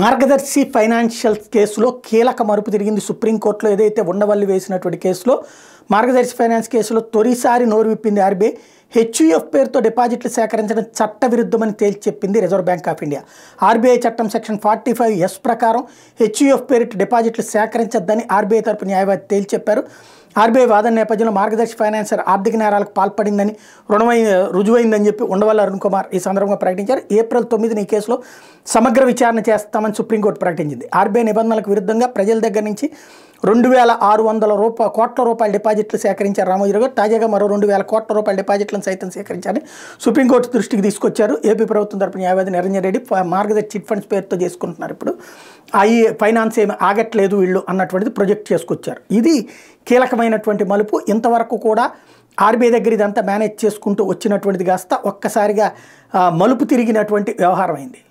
మార్గదర్శి ఫైనాన్షియల్ కేసులో కీలక మరుపు తిరిగింది సుప్రీంకోర్టులో ఏదైతే ఉండవల్లి వేసినటువంటి కేసులో మార్గదర్శి ఫైనాన్స్ కేసులో తొలిసారి నోరు విప్పింది ఆర్బీఐ హెచ్యుఎఫ్ పేరుతో డిపాజిట్లు సేకరించడం చట్టవిరుద్ధమని తేల్చి చెప్పింది reserve bank of India RBI చట్టం సెక్షన్ ఫార్టీ ఫైవ్ ఎస్ ప్రకారం హెచ్యుఎఫ్ పేరు డిపాజిట్లు సేకరించద్దని ఆర్బీఐ తరపు న్యాయవాది తేల్చి చెప్పారు ఆర్బీఐ వాదన నేపథ్యంలో మార్గదర్శి ఫైనాన్సర్ ఆర్థిక నేరాలకు పాల్పడిందని రుణమై రుజువైందని చెప్పి ఉండవల్ల అరుణ్ కుమార్ ఈ సందర్భంగా ప్రకటించారు ఏప్రిల్ తొమ్మిదిని ఈ కేసులో సమగ్ర విచారణ చేస్తామని సుప్రీంకోర్టు ప్రకటించింది ఆర్బీఐ నిబంధనలకు విరుద్ధంగా ప్రజల దగ్గర నుంచి రెండు వేల ఆరు వందల రూపాయ కోట్ల రూపాయల డిపాజిట్లు సేకరించారు రామోజీరావు గారు తాజాగా మరో రెండు వేల కోట్ల రూపాయల డిపాజిట్లను సైతం సేకరించారని సుప్రీంకోర్టు దృష్టికి తీసుకొచ్చారు ఏపీ ప్రభుత్వం తరపున న్యాయవాది నిరంజన్ రెడ్డి మార్గదర్శి చిట్ ఫండ్స్ పేరుతో చేసుకుంటున్నారు ఇప్పుడు అవి ఫైనాన్స్ ఏమి ఆగట్లేదు వీళ్ళు అన్నటువంటిది ప్రొజెక్ట్ చేసుకొచ్చారు ఇది కీలకమైనటువంటి మలుపు ఇంతవరకు కూడా ఆర్బీఐ దగ్గర ఇదంతా మేనేజ్ చేసుకుంటూ వచ్చినటువంటిది కాస్త ఒక్కసారిగా మలుపు తిరిగినటువంటి వ్యవహారం అయింది